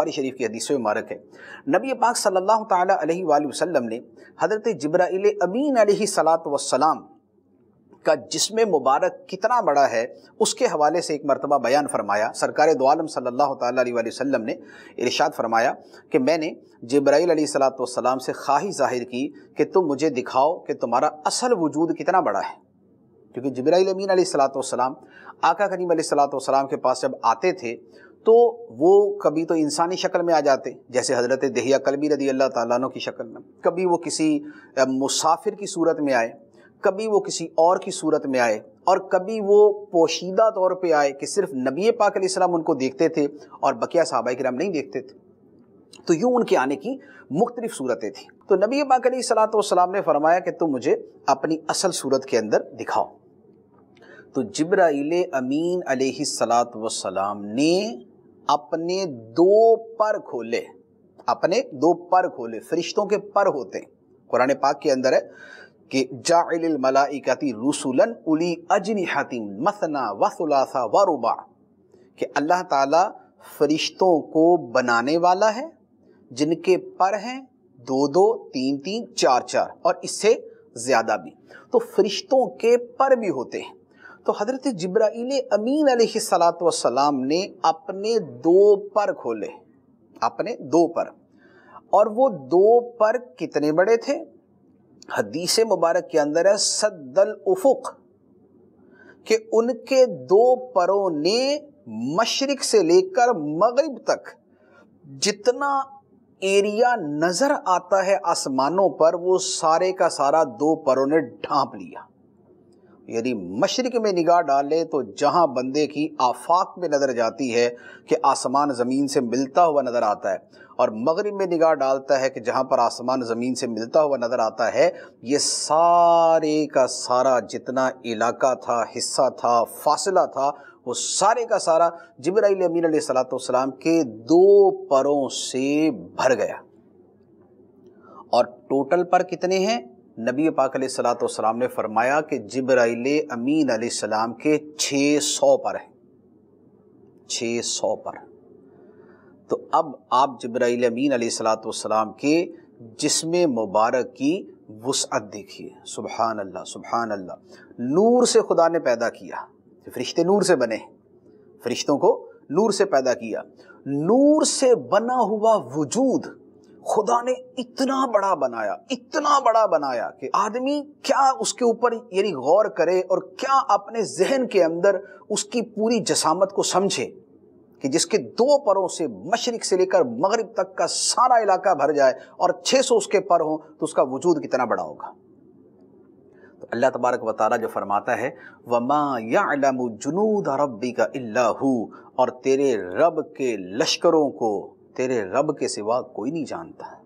बुखारी शरीफ की हदीस मारक है नबी पाक सल्लल्लाहु अलैहि वसल्लम ने हज़रत जब्राइल अमीन सलात वसलाम का जिसम मुबारक कितना बड़ा है उसके हवाले से एक मरतबा बयान फरमाया सरकार दोआलम सल्लल्लाहु अलैहि वसल्लम ने इरशाद फरमाया कि मैंने जब्राइल सलात से ख्वाहिश जाहिर की कि तुम मुझे दिखाओ कि तुम्हारा असल वजूद कितना बड़ा है क्योंकि जबराइल अमीन सलाम आका करीम सलाम के पास जब आते थे तो वो कभी तो इंसानी शक्ल में आ जाते जैसे हज़रत दहिया कलबी रदी अल्लाह तु की शक्ल में कभी वो किसी मुसाफिर की सूरत में आए कभी वो किसी और की सूरत में आए और कभी वो पोशीदा तौर पे आए कि सिर्फ नबी पाक सलाम उनको देखते थे और बकिया साहबा कराम नहीं देखते थे तो यूँ उनके आने की मुख्तलिफ सूरतें थी तो नबी पाक सलाम ने फरमाया कि तुम मुझे अपनी असल सूरत के अंदर दिखाओ तो जब्राइल अमीन अलैहिस्सलात वसलाम ने अपने दो पर खोले अपने दो पर खोले फरिश्तों के पर होते हैं कुरान पाक के अंदर है कि जाइल मलाइकती रसूलन उली अजनिहतिम मसना वसुलासा रुबा कि अल्लाह ताला फरिश्तों को बनाने वाला है जिनके पर हैं दो दो तीन तीन चार चार और इससे ज़्यादा भी तो फरिश्तों के पर भी होते हैं तो हज़रत जब्राइल अमीन सलात ने अपने दो पर खोले अपने दो पर और वो दो पर कितने बड़े थे हदीस मुबारक के अंदर है सद्दल उफुक कि उनके दो परों ने मशरक से लेकर मगरिब तक जितना एरिया नज़र आता है आसमानों पर वो सारे का सारा दो परों ने ढांप लिया यदि मशरक में निगाह डाल ले तो जहाँ बंदे की आफाक में नज़र जाती है कि आसमान ज़मीन से मिलता हुआ नज़र आता है और मगरब में निगाह डालता है कि जहाँ पर आसमान ज़मीन से मिलता हुआ नज़र आता है ये सारे का सारा जितना इलाका था हिस्सा था फासला था वो सारे का सारा जबराइल अमीन सलाम के दो परों से भर गया और टोटल पर कितने हैं नबी पाक सलाम ने फरमाया कि जबराइल अमीन सलाम के 600 पर है 600 पर तो अब आप जबराइल अमीन सलाम के जिसम मुबारक की वसअत देखिए सुबहान अल्लाह सुबहान अल्लाह नूर से खुदा ने पैदा किया फरिश्ते नूर से बने फरिश्तों को नूर से पैदा किया नूर से बना हुआ वजूद खुदा ने इतना बड़ा बनाया इतना बड़ा बनाया कि आदमी क्या उसके ऊपर यानी गौर करे और क्या अपने जहन के अंदर उसकी पूरी जसामत को समझे कि जिसके दो परों से मशरक से लेकर मगरब तक का सारा इलाका भर जाए और 600 उसके पर हों तो उसका वजूद कितना बड़ा होगा तो अल्लाह तबारक व जो फरमाता है वमा या जुनूद रबी का अल्लाह और तेरे रब के लश्करों को तेरे रब के सिवा कोई नहीं जानता